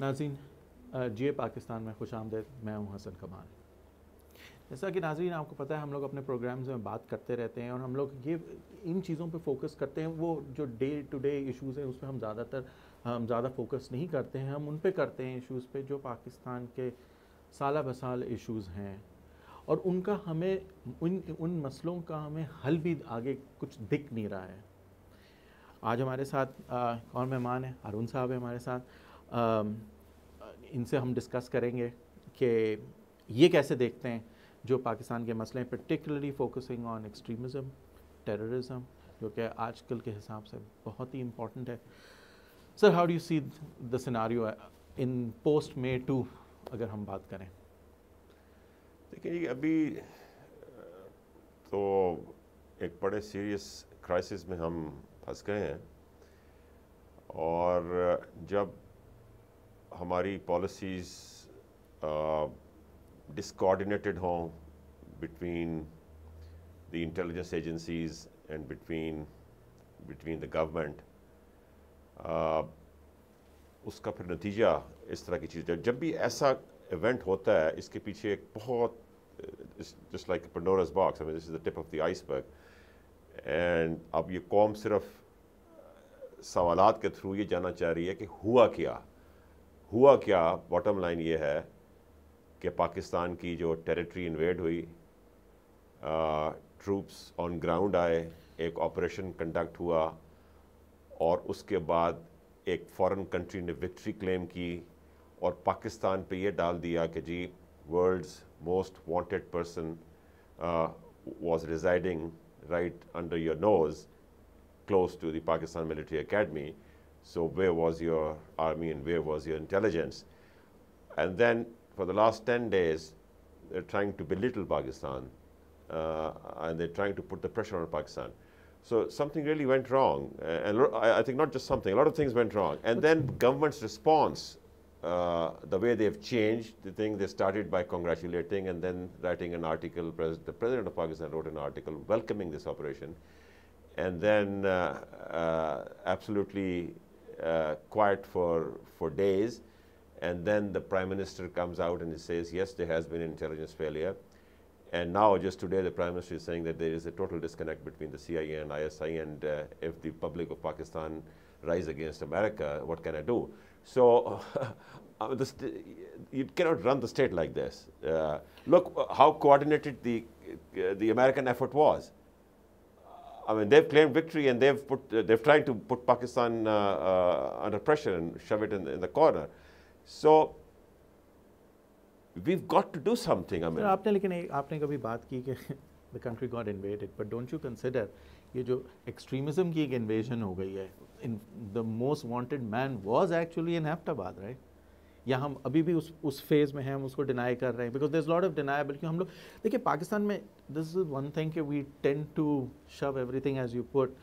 नाजीन जी पाकिस्तान में खुश आमदेद मैं हूँ हसन कमाल जैसा कि नाजीन आपको पता है हम लोग अपने प्रोग्राम्स में बात करते रहते हैं और हम लोग ये इन चीज़ों पे फोकस करते हैं वो जो डे टू डे इश्यूज़ हैं उस पर हम ज़्यादातर हम ज़्यादा फोकस नहीं करते हैं हम उन पर करते हैं इशूज़ पर जो पाकिस्तान के साल बसाल इशूज़ हैं और उनका हमें उन उन मसलों का हमें हल भी आगे कुछ दिख नहीं रहा है आज हमारे साथ आ, और मेहमान हैं अरुण साहब हैं हमारे साथ इनसे हम डिस्कस करेंगे कि ये कैसे देखते हैं जो पाकिस्तान के मसले हैं particularly focusing on extremism terrorism जो कि आजकल के हिसाब से बहुत ही इम्पोर्टेंट है sir how do you see the scenario in post May two अगर हम बात करें देखिए अभी तो एक बड़े सीरियस क्राइसिस में हम फंस गए हैं और जब हमारी पॉलिसीज़ डिसकोऑर्डिनेटेड uh, हों between the intelligence agencies and between between the government उसका फिर नतीजा इस तरह की चीज़ जब भी ऐसा इवेंट होता है इसके पीछे एक बहुत just like Pandora's box this is the tip of the iceberg and अब ये कॉम सिर्फ uh, सवाल के थ्रू ये जानना चाह रही है कि हुआ क्या हुआ क्या बॉटम लाइन ये है कि पाकिस्तान की जो टेरिटरी इन्वेड हुई ट्रूप्स ऑन ग्राउंड आए एक ऑपरेशन कंडक्ट हुआ और उसके बाद एक फॉरेन कंट्री ने विक्ट्री क्लेम की और पाकिस्तान पे ये डाल दिया कि जी world's most wanted person was residing right under your nose close to the Pakistan military academy So where was your army and where was your intelligence? And then for the last 10 days, they're trying to belittle Pakistan uh, and they're trying to put the pressure on Pakistan. So something really went wrong. Uh, and I think not just something, a lot of things went wrong. And then government's response, uh, the way they've changed the thing, they started by congratulating and then writing an article. the president of Pakistan wrote an article welcoming this operation and then uh, uh, absolutely uh, quiet for, for days. And then the prime minister comes out and he says, yes, there has been intelligence failure. And now, just today, the prime minister is saying that there is a total disconnect between the CIA and ISI. And uh, if the public of Pakistan rise against America, what can I do? So uh, you cannot run the state like this. Uh, look uh, how coordinated the, uh, the American effort was. I mean, they've claimed victory and they've put, uh, they've tried to put Pakistan uh, uh, under pressure and shove it in, in the corner. So we've got to do something. I mean, आपने लेकिन आपने कभी बात the country got invaded, but don't you consider ये जो extremism की एक invasion हो गई in, the most wanted man was actually in Haftabad, right? या हम अभी भी उस उस फेज़ में हैं हम उसको डिनाई कर रहे हैं because there is lot of deny बल्कि हम लोग देखिए पाकिस्तान में दिस इज़ वन थिंग कि we tend to shove everything as you put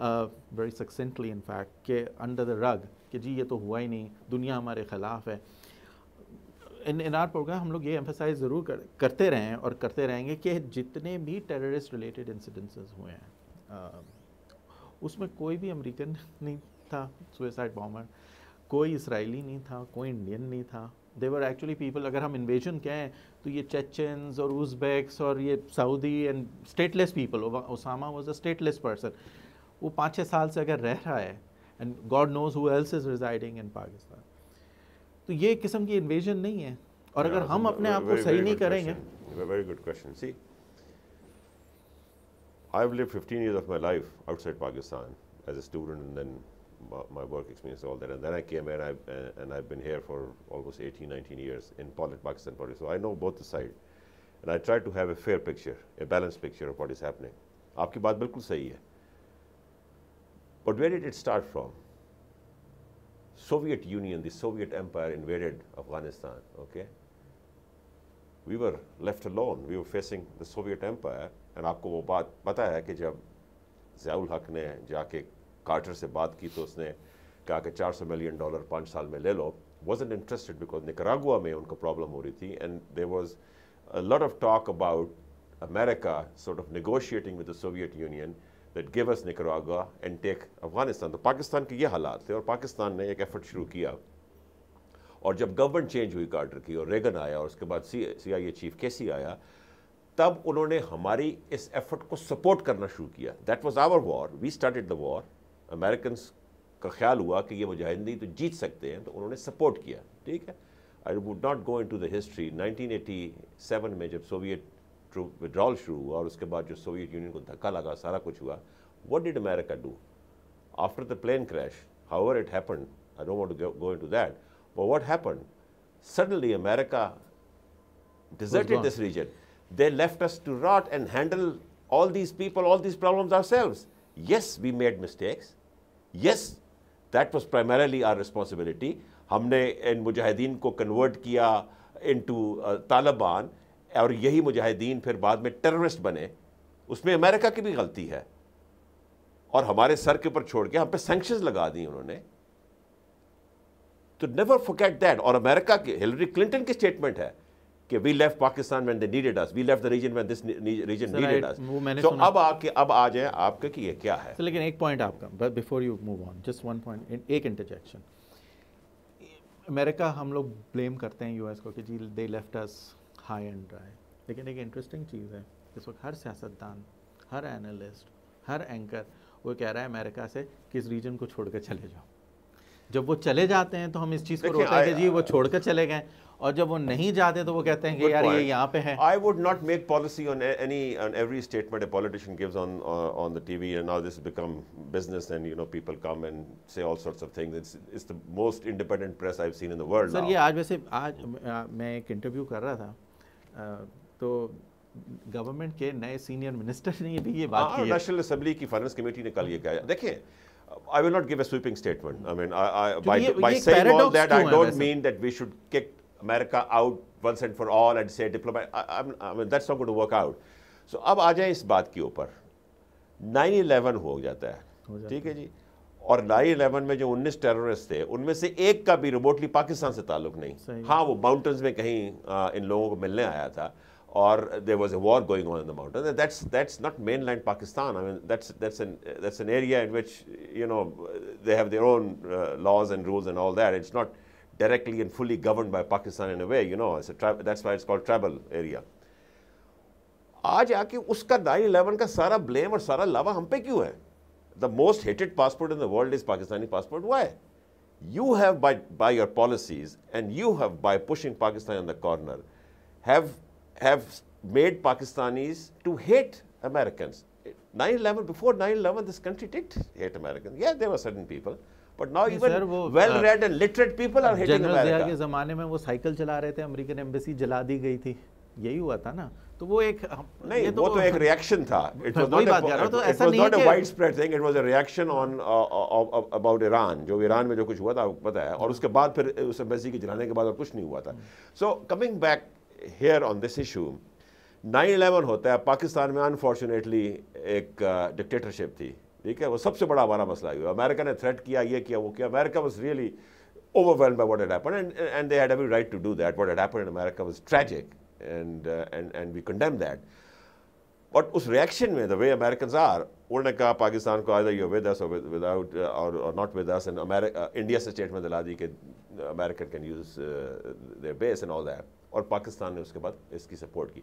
very succinctly in fact के अंडर द रग कि जी ये तो हुआ ही नहीं दुनिया हमारे ख़िलाफ़ है इन इन आर प्रोग्राम हम लोग ये एम्फेसाइज ज़रूर कर, करते रहे हैं और करते रहेंगे कि जितने भी टेररिस्ट रिलेटेड इंसिडेंसेस हुए हैं uh, उसमें कोई भी अमेरिकन नहीं था सुसाइड बॉम्बर कोई इसराइली नहीं था कोई इंडियन नहीं था देवर एक्चुअली पीपल अगर हम इन्वेजन कहें तो ये चेचन्स और उजबैक्स और ये Saudi and stateless people Osama was a stateless person वो पाँच छः साल से अगर रह रहा है and God knows who else is residing in Pakistan तो ये किस्म की इन्वेजन नहीं है और yeah, अगर हम अपने आप को सही नहीं करेंगे very good question see I live fifteen years of my life outside Pakistan as a student and then my work experience, all that. And then I came here and, I, uh, and I've been here for almost 18, 19 years in Polit Pakistan politics. So I know both the side. And I try to have a fair picture, a balanced picture of what is happening. आपकी बात बिल्कुल सही है But where did it start from? Soviet Union, the Soviet Empire invaded Afghanistan, okay? We were left alone. We were facing the Soviet Empire. And आपको वो बात पता है कि जब जयाउल कार्टर से बात की तो उसने कहा कि 400 मिलियन डॉलर पाँच साल में ले लो was an interested because Nicaragua में उनको प्रॉब्लम हो रही थी and there was lot of talk about America sort of negotiating with the Soviet Union that give us Nicaragua and take Afghanistan तो पाकिस्तान के ये हालात थे और पाकिस्तान ने एक एफर्ट शुरू किया और जब गवर्नमेंट चेंज हुई कार्टर की और रेगन आया और उसके बाद सी सी आई ए चीफ के सी आया तब उन्होंने हमारी इस एफर्ट को सपोर्ट करना शुरू किया that was our war we started the war American का ख्याल हुआ कि ये नहीं तो जीत सकते हैं तो उन्होंने सपोर्ट किया ठीक है I would not go into the history 1987 में जब सोवियत ट्रू विड्रॉल शुरू हुआ और उसके बाद जो सोवियत यूनियन को धक्का लगा सारा कुछ हुआ what did America do after the plane crash however it happen I don't want to go to that but what happen suddenly America this region they left us to rot and handle all these people all these these our ourselves. Yes, we made mistakes yes that was primarily our responsibility हमने इन मुजाहिदीन को convert किया into uh, Taliban और यही मुजाहिदीन फिर बाद में terrorist बने उसमें अमेरिका की भी गलती है और हमारे सर के ऊपर छोड़ के हम पे सेंक्शंस लगा दी उन्होंने तो नेवर फोकेट दैट और अमेरिका के हिलरी क्लिंटन की स्टेटमेंट है कि we left Pakistan when they needed us we left the region when this region needed us वो मैंने तो अब आके अब आ जाए आपके कि ये क्या है लेकिन एक पॉइंट आपका but before you move on just one point एक इंटरजेक्शन अमेरिका हम लोग ब्लेम करते हैं यूएस को कि जी they left us high and dry लेकिन एक इंटरेस्टिंग चीज़ है इस वक्त हर सियासतदान हर एनालिस्ट हर एंकर वो कह रहा है अमेरिका से कि इस रीजन को छोड़कर चले जाओ जब वो चले जाते हैं तो हम इस चीज़ को रोते हैं कि जी वो छोड़कर चले गए और जब वो नहीं जाते तो वो कहते हैं कि यार ये यहाँ पे है I would not make policy on any on every statement a politician gives on on the TV and now this become business and you know people come and say all sorts of things it's it's the most independent press I have seen in the world sir ये आज वैसे आज uh, मैं एक interview कर रहा था uh, तो गवर्नमेंट के नए सीनियर मिनिस्टर ने भी ये बात हाँ, की नेशनल असेंबली की फाइनेंस कमेटी ने कल ये कहा देखिए I will not give a sweeping statement. I mean, I, I, by, ye, by ye saying all that, I don't hai, mean that we should kick America out once and for all and say diplomat. I, I mean, that's not going to work out. So अब आ जाए इस बात के ऊपर 9/11 हो जाता है ठीक है जी और 9/11 में जो 19 टेररिस्ट थे उनमें से एक का भी रिमोटली पाकिस्तान से ताल्लुक नहीं हाँ वो माउंटेन्स में कहीं आ, इन लोगों को मिलने आया था or there was a war going on in the mountain. That's that's not mainland Pakistan. I mean, that's that's an that's an area in which you know they have their own uh, laws and rules and all that. It's not directly and fully governed by Pakistan in a way. You know, it's a that's why it's called tribal area. आज आके उसका nine का सारा blame और सारा लावा हम पे क्यों The most hated passport in the world is Pakistani passport. Why? you have by, by your policies and you have by pushing Pakistan in the corner have have made Pakistanis to hate Americans. 9-11, before 9-11, this country did hate Americans. Yeah, there were certain people. But now even well read and literate people are hitting America के जमाने में वो cycle चला रहे थे American embassy जला दी गई थी यही हुआ था ना तो वो एक नहीं तो वो तो एक रिएक्शन था इट वाज नॉट बात कर रहा हूं तो ऐसा नहीं है it not a widespread thing it was a reaction on about Iran जो ईरान में जो कुछ हुआ था आपको पता है और उसके बाद फिर उस एम्बेसी के जलाने के बाद और कुछ नहीं हुआ था so coming back here on this issue 9/11 होता Pakistan पाकिस्तान में अनफॉर्चुनेटली एक डिक्टेटरशिप uh, थी ठीक है वो सबसे बड़ा हमारा मसला हुआ अमेरिका ने overwhelmed by what had happened and, they had every right to do that. What had happened in America was tragic and, uh, we condemn that. But us reaction the way Americans are, उन्होंने कहा पाकिस्तान को either you're with us or without uh, or, not with us and America, India से statement दिला दी कि can use their base and all that. और पाकिस्तान ने उसके बाद इसकी सपोर्ट की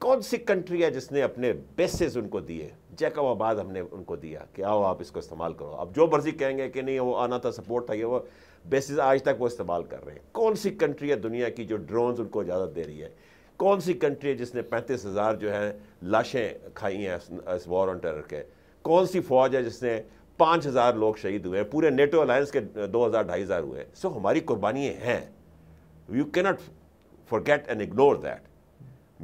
कौन सी कंट्री है जिसने अपने बेसिस उनको दिए जैकबाबाद हमने उनको दिया कि आओ आप इसको इस्तेमाल करो अब जो मर्जी कहेंगे कि नहीं वो आना था सपोर्ट था ये वो बेसिस आज तक वो इस्तेमाल कर रहे हैं कौन सी कंट्री है दुनिया की जो ड्रोन्स उनको इजाज़त दे रही है कौन सी कंट्री है जिसने पैंतीस हज़ार जो है लाशें खाई हैं इस वॉर ऑन टेरर के कौन सी फौज है जिसने पाँच हज़ार लोग शहीद हुए पूरे नेटो अलायंस के दो हज़ार ढाई हज़ार हुए सो हमारी कुर्बानियाँ हैं you cannot forget and ignore that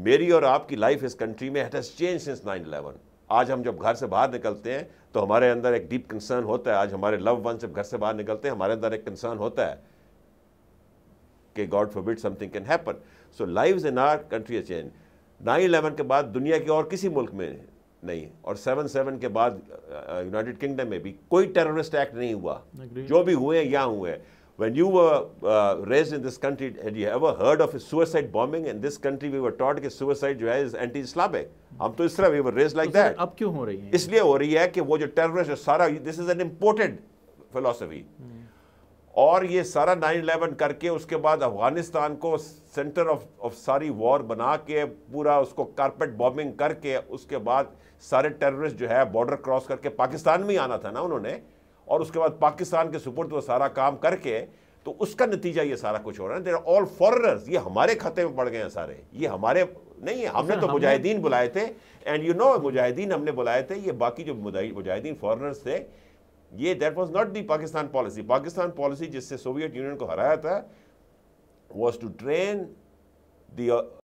मेरी और आपकी लाइफ इस कंट्री में that has change since nine eleven आज हम जब घर से बाहर निकलते हैं तो हमारे अंदर एक डीप कंसर्न होता है आज हमारे लव वन जब घर से बाहर निकलते हैं हमारे अंदर एक कंसर्न होता है कि God forbid something can happen so live in our country change nine eleven के बाद दुनिया के और किसी मुल्क में नहीं और सेवन सेवन के बाद यूनाइटेड uh, किंगडम uh, में भी कोई टेररिस्ट एक्ट नहीं हुआ जो भी हुए हैं यहाँ हुए हैं When you were uh, raised in this country, had you ever heard of a suicide bombing? In this country, we were taught that suicide jo hai, is anti-Islamic. Mm -hmm. इस we were raised like so, that. Sir, क्यों rahi hai? है? इसलिए हो रही है कि वो terrorist sara, this is an imported philosophy. Mm -hmm. और ये सारा 9/11 करके उसके बाद अफगानिस्तान को सेंटर ऑफ ऑफ सारी वॉर बना के पूरा उसको कारपेट बॉम्बिंग करके उसके बाद सारे टेररिस्ट जो है बॉर्डर क्रॉस करके पाकिस्तान में आना था ना उन्होंने और उसके बाद पाकिस्तान के सुपुर्द वो सारा काम करके तो उसका नतीजा ये सारा कुछ हो रहा है देर ऑल फॉरनर्स ये हमारे खाते में पड़ गए हैं सारे ये हमारे नहीं है हमने अच्छा, तो मुजाहिदीन बुलाए थे एंड यू नो मुजाहिदीन हमने बुलाए थे ये बाकी जो मुजाहिदीन फॉरनर्स थे ये that was not the Pakistan policy Pakistan policy जिससे सोवियत यूनियन को हराया था वॉज टू ट्रेन दी